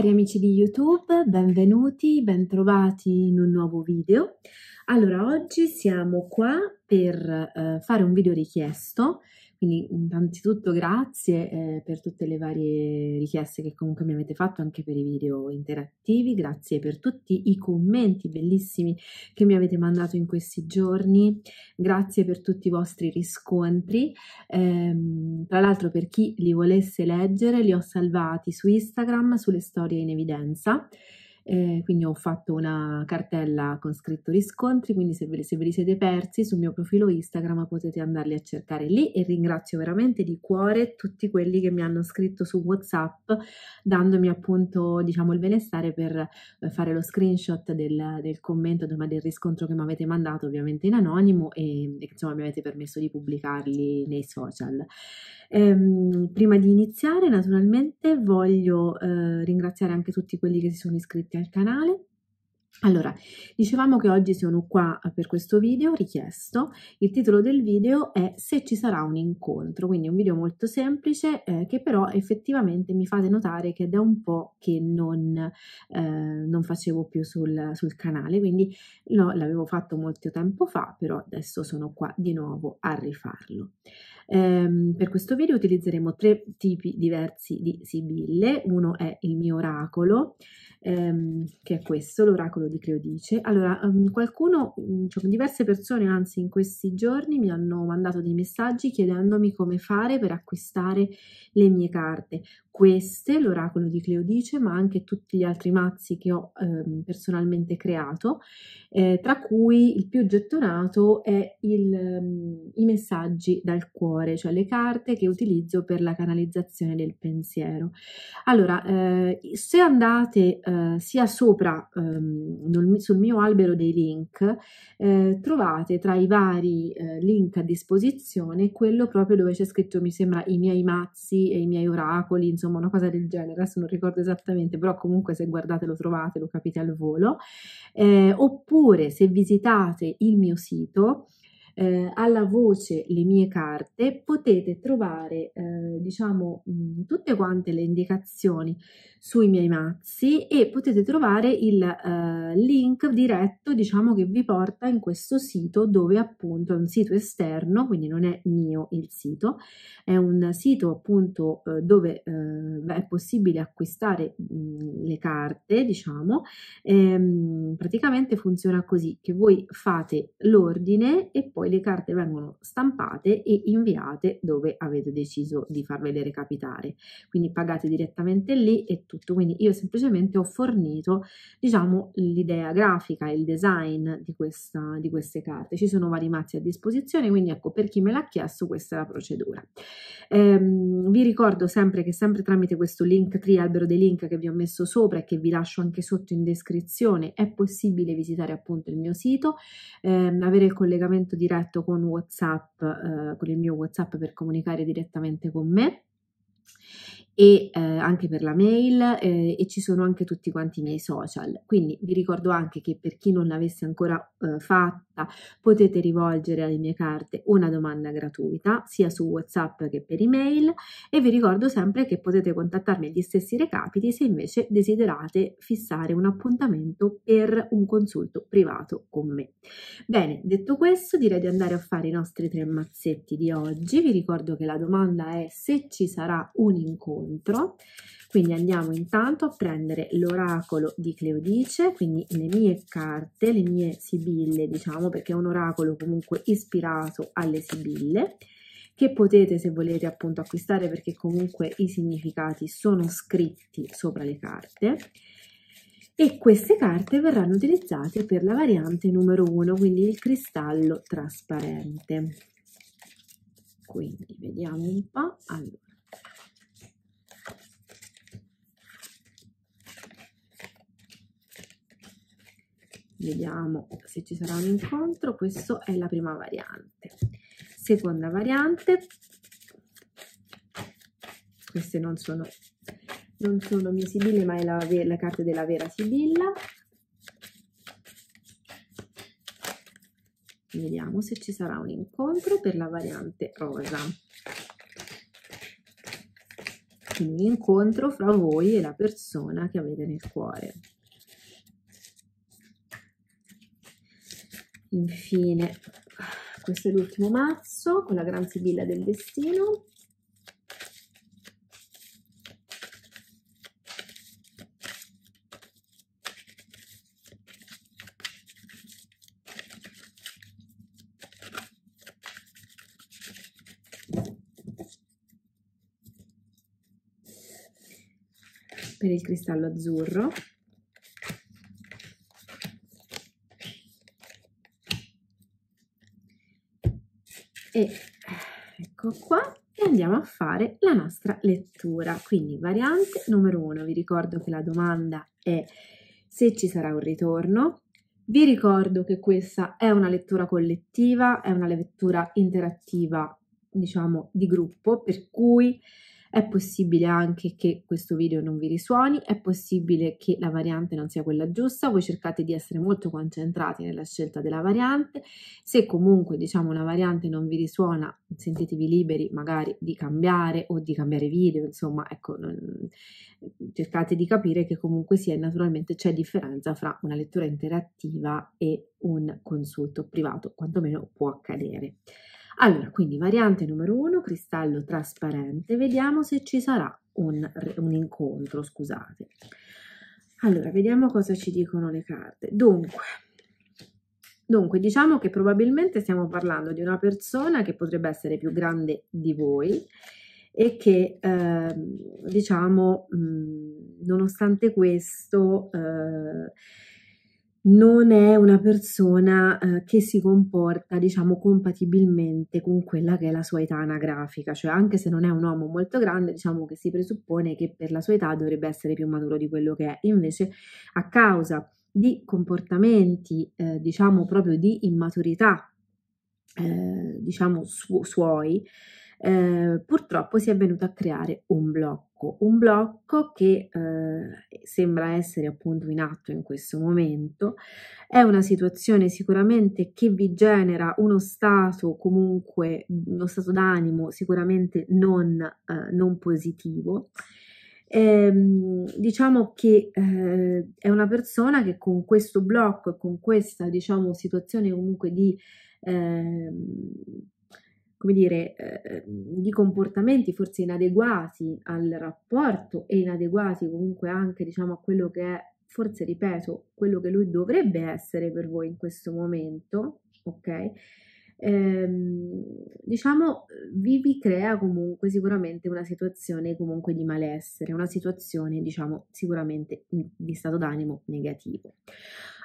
cari amici di YouTube, benvenuti, bentrovati in un nuovo video. Allora, oggi siamo qua per eh, fare un video richiesto, quindi innanzitutto grazie eh, per tutte le varie richieste che comunque mi avete fatto anche per i video interattivi, grazie per tutti i commenti bellissimi che mi avete mandato in questi giorni, grazie per tutti i vostri riscontri. Ehm, tra l'altro per chi li volesse leggere li ho salvati su Instagram, sulle storie in evidenza eh, quindi ho fatto una cartella con scritto riscontri, quindi se ve, se ve, li siete persi sul mio profilo Instagram potete andarli a cercare lì e ringrazio veramente di cuore tutti quelli che mi hanno scritto su Whatsapp dandomi appunto diciamo il benestare per eh, fare lo screenshot del, del commento, del riscontro che mi avete mandato ovviamente in anonimo e, e insomma mi avete permesso di pubblicarli nei social. Ehm, prima di iniziare, naturalmente, voglio eh, ringraziare anche tutti quelli che si sono iscritti al canale. Allora, dicevamo che oggi sono qua eh, per questo video richiesto, il titolo del video è Se ci sarà un incontro, quindi un video molto semplice eh, che però effettivamente mi fate notare che è da un po' che non, eh, non facevo più sul, sul canale, quindi no, l'avevo fatto molto tempo fa, però adesso sono qua di nuovo a rifarlo. Ehm, per questo video utilizzeremo tre tipi diversi di sibille. Uno è il mio oracolo, ehm, che è questo, l'oracolo di Cleodice. Allora, ehm, qualcuno, mm, diciamo, diverse persone, anzi in questi giorni, mi hanno mandato dei messaggi chiedendomi come fare per acquistare le mie carte. Queste, l'oracolo di Cleodice, ma anche tutti gli altri mazzi che ho ehm, personalmente creato, eh, tra cui il più gettonato è il, ehm, i messaggi dal cuore cuore, cioè le carte che utilizzo per la canalizzazione del pensiero. Allora, eh, se andate eh, sia sopra ehm, sul mio albero dei link, eh, trovate tra i vari eh, link a disposizione quello proprio dove c'è scritto, mi sembra, i miei mazzi e i miei oracoli, insomma una cosa del genere, adesso non ricordo esattamente, però comunque se guardate lo trovate, lo capite al volo. Eh, oppure se visitate il mio sito, eh, alla voce Le mie carte potete trovare eh, diciamo mh, tutte quante le indicazioni sui miei mazzi e potete trovare il eh, link diretto diciamo che vi porta in questo sito dove appunto è un sito esterno quindi non è mio il sito è un sito appunto eh, dove eh, è possibile acquistare mh, le carte diciamo e, mh, praticamente funziona così che voi fate l'ordine e poi poi le carte vengono stampate e inviate dove avete deciso di farvele recapitare. Quindi pagate direttamente lì e tutto. Quindi io semplicemente ho fornito, diciamo, l'idea grafica, il design di, questa, di queste carte. Ci sono vari mazzi a disposizione, quindi ecco, per chi me l'ha chiesto questa è la procedura. Ehm, vi ricordo sempre che sempre tramite questo link trialbero dei link che vi ho messo sopra e che vi lascio anche sotto in descrizione è possibile visitare appunto il mio sito, ehm, avere il collegamento diretto diretto con WhatsApp, eh, con il mio WhatsApp per comunicare direttamente con me e eh, anche per la mail eh, e ci sono anche tutti quanti i miei social. Quindi vi ricordo anche che per chi non l'avesse ancora eh, fatta potete rivolgere alle mie carte una domanda gratuita sia su WhatsApp che per email e vi ricordo sempre che potete contattarmi agli stessi recapiti se invece desiderate fissare un appuntamento per un consulto privato con me. Bene, detto questo direi di andare a fare i nostri tre mazzetti di oggi. Vi ricordo che la domanda è se ci sarà un incontro incontro. Quindi andiamo intanto a prendere l'oracolo di Cleodice, quindi le mie carte, le mie sibille, diciamo, perché è un oracolo comunque ispirato alle sibille, che potete se volete appunto acquistare perché comunque i significati sono scritti sopra le carte. E queste carte verranno utilizzate per la variante numero 1, quindi il cristallo trasparente. Quindi vediamo un po'. Allora vediamo se ci sarà un incontro questa è la prima variante seconda variante queste non sono non sono mie sibille ma è la, la carta della vera sibilla vediamo se ci sarà un incontro per la variante rosa un incontro fra voi e la persona che avete nel cuore Infine, questo è l'ultimo mazzo con la Gran Sibilla del Destino. per il cristallo azzurro e ecco qua e andiamo a fare la nostra lettura. Quindi variante numero 1, vi ricordo che la domanda è se ci sarà un ritorno. Vi ricordo che questa è una lettura collettiva, è una lettura interattiva, diciamo, di gruppo, per cui è possibile anche che questo video non vi risuoni, è possibile che la variante non sia quella giusta, voi cercate di essere molto concentrati nella scelta della variante, se comunque diciamo una variante non vi risuona sentitevi liberi magari di cambiare o di cambiare video, insomma ecco non, cercate di capire che comunque sia naturalmente c'è differenza fra una lettura interattiva e un consulto privato, quantomeno può accadere. Allora, quindi variante numero 1, cristallo trasparente, vediamo se ci sarà un, un incontro, scusate. Allora, vediamo cosa ci dicono le carte. Dunque, Dunque, diciamo che probabilmente stiamo parlando di una persona che potrebbe essere più grande di voi e che, eh, diciamo, mh, mm, nonostante questo, eh, non è una persona eh, che si comporta, diciamo, compatibilmente con quella che è la sua età anagrafica, cioè anche se non è un uomo molto grande, diciamo che si presuppone che per la sua età dovrebbe essere più maturo di quello che è. Invece, a causa di comportamenti, eh, diciamo, proprio di immaturità, eh, diciamo, su- suoi, eh, purtroppo si è venuto a creare un blocco blocco, un blocco che eh, sembra essere appunto in atto in questo momento, è una situazione sicuramente che vi genera uno stato comunque, uno stato d'animo sicuramente non, eh, non positivo. Eh, diciamo che eh, è una persona che con questo blocco e con questa diciamo, situazione comunque di eh, come dire, eh, di comportamenti forse inadeguati al rapporto e inadeguati comunque anche diciamo, a quello che è, forse ripeto, quello che lui dovrebbe essere per voi in questo momento, ok? Ehm, diciamo vi, vi crea comunque sicuramente una situazione comunque di malessere, una situazione diciamo sicuramente di stato d'animo negativo.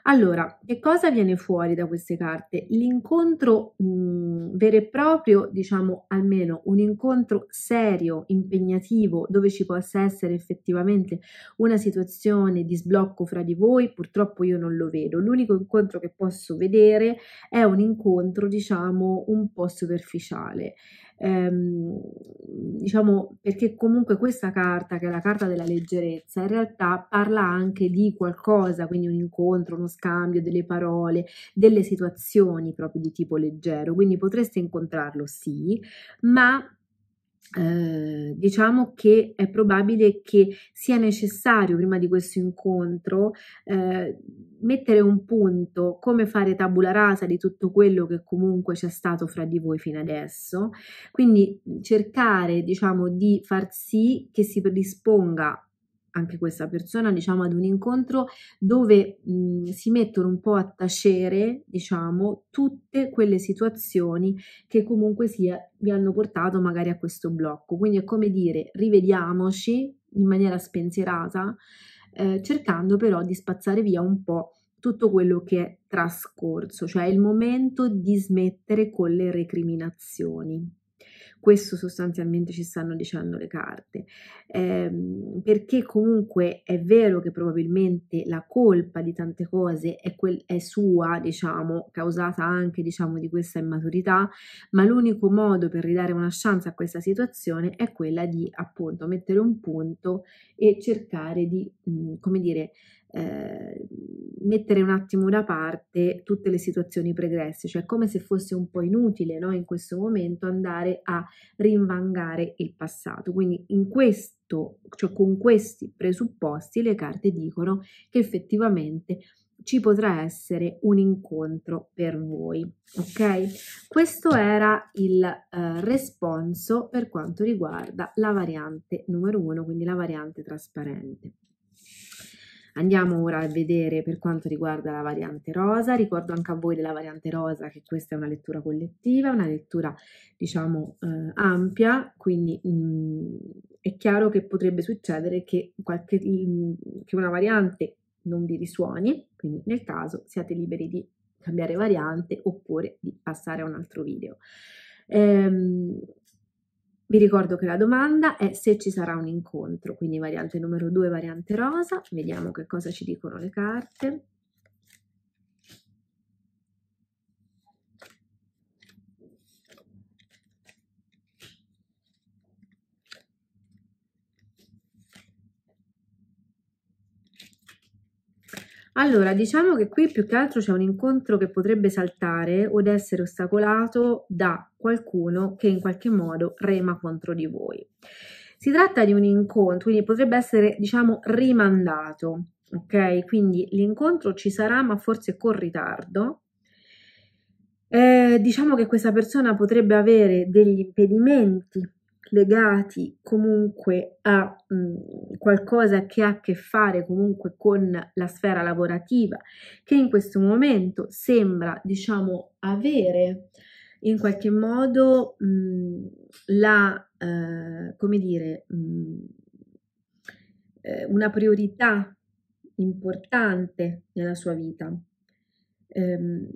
Allora, che cosa viene fuori da queste carte? L'incontro mh, mm, vero e proprio, diciamo almeno un incontro serio, impegnativo, dove ci possa essere effettivamente una situazione di sblocco fra di voi, purtroppo io non lo vedo. L'unico incontro che posso vedere è un incontro, diciamo, un po' superficiale ehm, diciamo perché comunque questa carta, che è la carta della leggerezza, in realtà parla anche di qualcosa, quindi un incontro, uno scambio, delle parole, delle situazioni proprio di tipo leggero, quindi potreste incontrarlo sì, ma eh, diciamo che è probabile che sia necessario prima di questo incontro eh, mettere un punto, come fare tabula rasa di tutto quello che comunque c'è stato fra di voi fino adesso, quindi cercare diciamo di far sì che si predisponga anche questa persona, diciamo, ad un incontro dove mh, mhmm, si mettono un po' a tacere, diciamo, tutte quelle situazioni che comunque sia, vi hanno portato magari a questo blocco. Quindi è come dire, rivediamoci in maniera spensierata, eh, cercando però di spazzare via un po' tutto quello che è trascorso, cioè il momento di smettere con le recriminazioni. Questo sostanzialmente ci stanno dicendo le carte, eh, perché comunque è vero che probabilmente la colpa di tante cose è, quel, è sua, diciamo, causata anche diciamo, di questa immaturità, ma l'unico modo per ridare una chance a questa situazione è quella di appunto mettere un punto e cercare di, mm, come dire, Ehm, mettere un attimo da parte tutte le situazioni pregresse, cioè come se fosse un po' inutile no? in questo momento andare a rinvangare il passato. Quindi in questo, cioè con questi presupposti le carte dicono che effettivamente ci potrà essere un incontro per voi, ok? Questo era il eh, responso per quanto riguarda la variante numero uno, quindi la variante trasparente. Andiamo ora a vedere per quanto riguarda la variante rosa, ricordo anche a voi della variante rosa che questa è una lettura collettiva, una lettura diciamo eh, ampia, quindi mh, mm, è chiaro che potrebbe succedere che, qualche, mh, mm, che una variante non vi risuoni, quindi nel caso siate liberi di cambiare variante oppure di passare a un altro video. Ehm, vi ricordo che la domanda è se ci sarà un incontro, quindi variante numero 2, variante rosa, vediamo che cosa ci dicono le carte. Allora, diciamo che qui più che altro c'è un incontro che potrebbe saltare ed essere ostacolato da qualcuno che in qualche modo rema contro di voi. Si tratta di un incontro, quindi potrebbe essere, diciamo, rimandato, ok? Quindi l'incontro ci sarà, ma forse con ritardo. Eh, diciamo che questa persona potrebbe avere degli impedimenti legati comunque a mh, mm, qualcosa che ha a che fare comunque con la sfera lavorativa, che in questo momento sembra, diciamo, avere in qualche modo mh, mm, la, eh, come dire, mh, mm, eh, una priorità importante nella sua vita. Eh,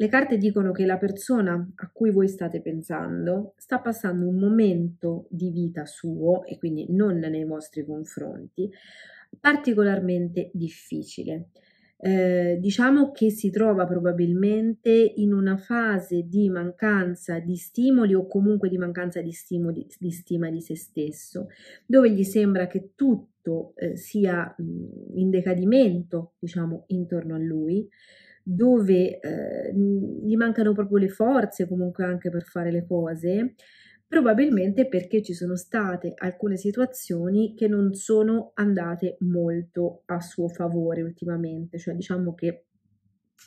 le carte dicono che la persona a cui voi state pensando sta passando un momento di vita suo e quindi non nei vostri confronti particolarmente difficile. Eh, diciamo che si trova probabilmente in una fase di mancanza di stimoli o comunque di mancanza di, stimoli, di stima di se stesso, dove gli sembra che tutto eh, sia in decadimento, diciamo, intorno a lui dove eh, gli mancano proprio le forze comunque anche per fare le cose, probabilmente perché ci sono state alcune situazioni che non sono andate molto a suo favore ultimamente, cioè diciamo che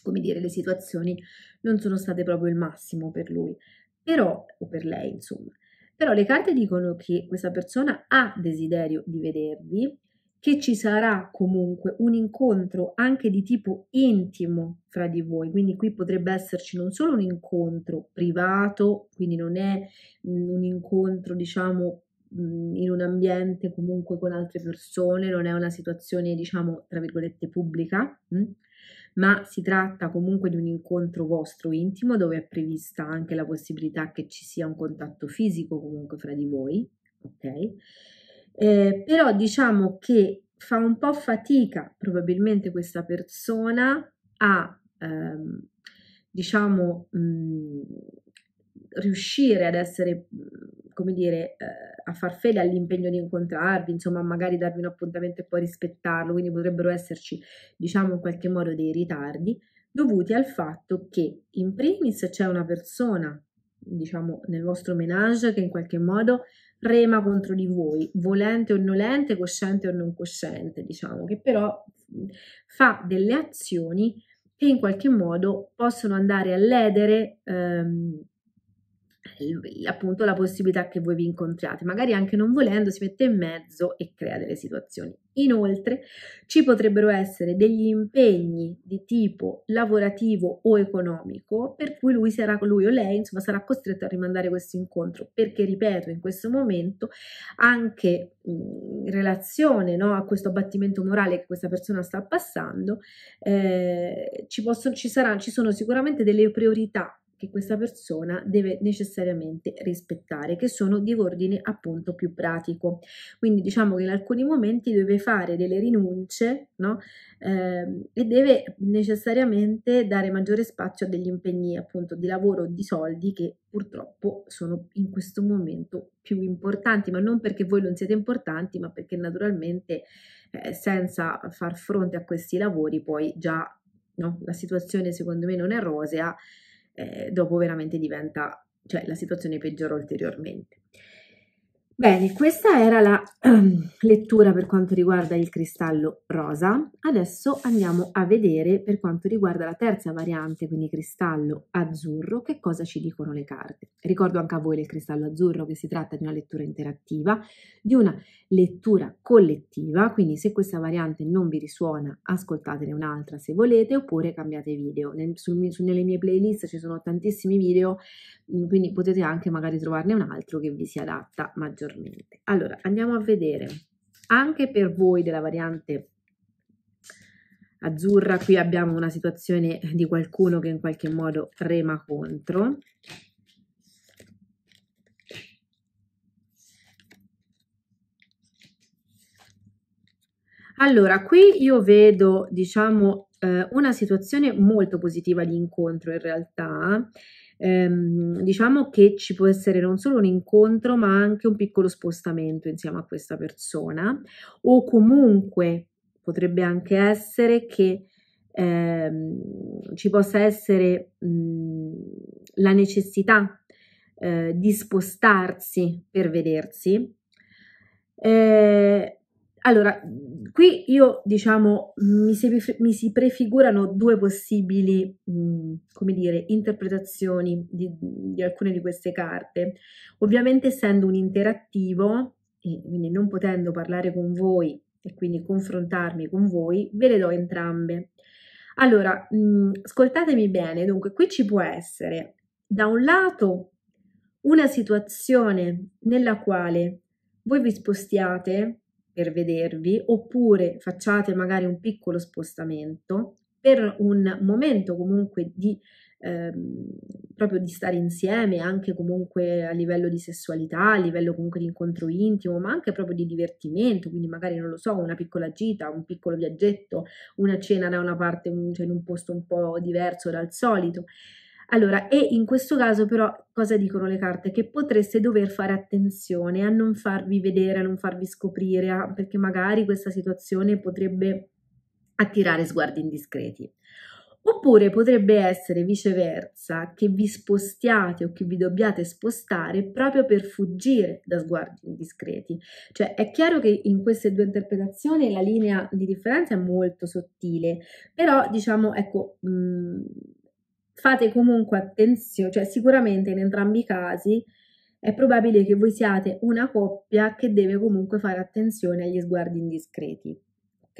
come dire, le situazioni non sono state proprio il massimo per lui, però, o per lei, insomma. Però le carte dicono che questa persona ha desiderio di vedervi, che ci sarà comunque un incontro anche di tipo intimo fra di voi, quindi qui potrebbe esserci non solo un incontro privato, quindi non è mm, un incontro diciamo mm, in un ambiente comunque con altre persone, non è una situazione diciamo tra virgolette pubblica, mm, ma si tratta comunque di un incontro vostro intimo dove è prevista anche la possibilità che ci sia un contatto fisico comunque fra di voi, ok? eh, però diciamo che fa un po' fatica probabilmente questa persona a ehm, diciamo mh, riuscire ad essere come dire eh, a far fede all'impegno di incontrarvi insomma magari darvi un appuntamento e poi rispettarlo quindi potrebbero esserci diciamo in qualche modo dei ritardi dovuti al fatto che in primis c'è una persona diciamo nel vostro menage che in qualche modo rema contro di voi, volente o nolente, cosciente o non cosciente, diciamo, che però fa delle azioni che in qualche modo possono andare a ledere ehm, appunto la possibilità che voi vi incontriate, magari anche non volendo si mette in mezzo e crea delle situazioni. Inoltre ci potrebbero essere degli impegni di tipo lavorativo o economico per cui lui, sarà, lui o lei insomma, sarà costretto a rimandare questo incontro perché, ripeto, in questo momento anche mhmm, in relazione no, a questo abbattimento morale che questa persona sta passando, eh, ci, possono, ci, saranno, ci sono sicuramente delle priorità che questa persona deve necessariamente rispettare, che sono di ordine appunto più pratico. Quindi diciamo che in alcuni momenti deve fare delle rinunce no? eh, e deve necessariamente dare maggiore spazio a degli impegni appunto di lavoro o di soldi che purtroppo sono in questo momento più importanti, ma non perché voi non siete importanti, ma perché naturalmente eh, senza far fronte a questi lavori poi già no? la situazione secondo me non è rosea eh, dopo veramente diventa, cioè la situazione peggiora ulteriormente. Bene, questa era la lettura per quanto riguarda il cristallo rosa. Adesso andiamo a vedere per quanto riguarda la terza variante, quindi cristallo azzurro, che cosa ci dicono le carte. Ricordo anche a voi del cristallo azzurro che si tratta di una lettura interattiva, di una lettura collettiva, quindi se questa variante non vi risuona ascoltatene un'altra se volete oppure cambiate video. Nel, sul, su, nelle mie playlist ci sono tantissimi video, mm, quindi potete anche magari trovarne un altro che vi si adatta maggiormente maggiormente. Allora, andiamo a vedere anche per voi della variante azzurra, qui abbiamo una situazione di qualcuno che in qualche modo rema contro. Allora, qui io vedo, diciamo, eh, una situazione molto positiva di incontro in realtà, ehm, diciamo che ci può essere non solo un incontro ma anche un piccolo spostamento insieme a questa persona o comunque potrebbe anche essere che ehm, ci possa essere mh, mhmm, la necessità eh, di spostarsi per vedersi. Eh, allora, Qui io diciamo mi si, mi si prefigurano due possibili, mh, mhmm, come dire, interpretazioni di, di alcune di queste carte. Ovviamente essendo un interattivo, e quindi non potendo parlare con voi e quindi confrontarmi con voi, ve le do entrambe. Allora, mh, mhmm, ascoltatemi bene, dunque qui ci può essere da un lato una situazione nella quale voi vi spostiate per vedervi oppure facciate magari un piccolo spostamento per un momento comunque di ehm, proprio di stare insieme anche comunque a livello di sessualità, a livello comunque di incontro intimo, ma anche proprio di divertimento, quindi magari non lo so, una piccola gita, un piccolo viaggetto, una cena da una parte, un, cioè in un posto un po' diverso dal solito. Allora, e in questo caso però cosa dicono le carte? Che potreste dover fare attenzione a non farvi vedere, a non farvi scoprire, a, perché magari questa situazione potrebbe attirare sguardi indiscreti. Oppure potrebbe essere viceversa che vi spostiate o che vi dobbiate spostare proprio per fuggire da sguardi indiscreti. Cioè è chiaro che in queste due interpretazioni la linea di differenza è molto sottile, però diciamo ecco... Mh, fate comunque attenzione, cioè sicuramente in entrambi i casi è probabile che voi siate una coppia che deve comunque fare attenzione agli sguardi indiscreti, ok?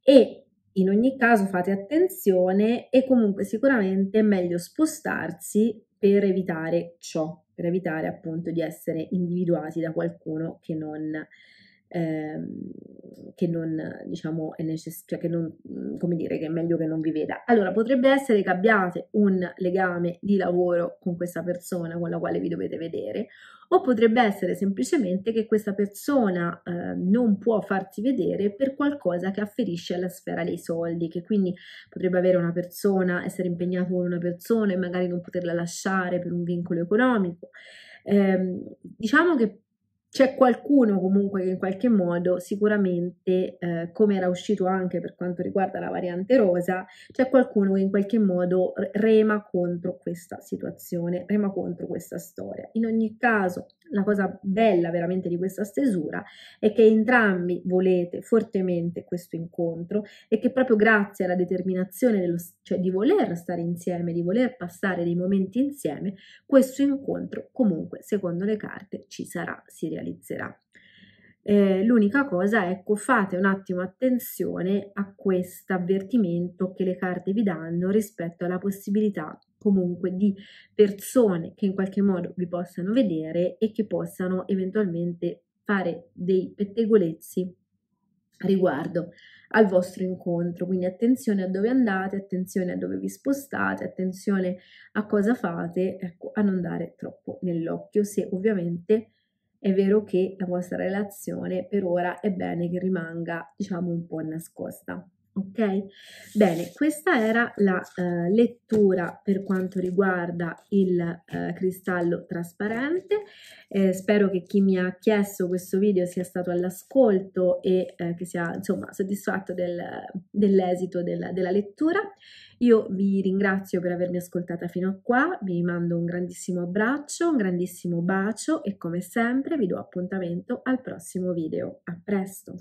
E in ogni caso fate attenzione e comunque sicuramente è meglio spostarsi per evitare ciò, per evitare appunto di essere individuati da qualcuno che non ehm, che non diciamo è necessario, cioè che non, mm, come dire, che è meglio che non vi veda. Allora potrebbe essere che abbiate un legame di lavoro con questa persona con la quale vi dovete vedere o potrebbe essere semplicemente che questa persona eh, non può farti vedere per qualcosa che afferisce alla sfera dei soldi, che quindi potrebbe avere una persona, essere impegnato con una persona e magari non poterla lasciare per un vincolo economico. Eh, diciamo che c'è qualcuno comunque che in qualche modo sicuramente, eh, come era uscito anche per quanto riguarda la variante rosa, c'è qualcuno che in qualche modo rema contro questa situazione, rema contro questa storia. In ogni caso, la cosa bella veramente di questa stesura è che entrambi volete fortemente questo incontro e che proprio grazie alla determinazione dello, cioè di voler stare insieme, di voler passare dei momenti insieme, questo incontro comunque secondo le carte ci sarà, si realizzerà. Eh, l'unica cosa, ecco, fate un attimo attenzione a questo avvertimento che le carte vi danno rispetto alla possibilità comunque di persone che in qualche modo vi possano vedere e che possano eventualmente fare dei pettegolezzi riguardo al vostro incontro. Quindi attenzione a dove andate, attenzione a dove vi spostate, attenzione a cosa fate, ecco, a non dare troppo nell'occhio se ovviamente è vero che la vostra relazione per ora è bene che rimanga, diciamo, un po' nascosta. Ok? Bene, questa era la eh, lettura per quanto riguarda il eh, cristallo trasparente. Eh, spero che chi mi ha chiesto questo video sia stato all'ascolto e eh, che sia insomma soddisfatto del, dell'esito della, della lettura. Io vi ringrazio per avermi ascoltata fino a qua, vi mando un grandissimo abbraccio, un grandissimo bacio e come sempre vi do appuntamento al prossimo video. A presto!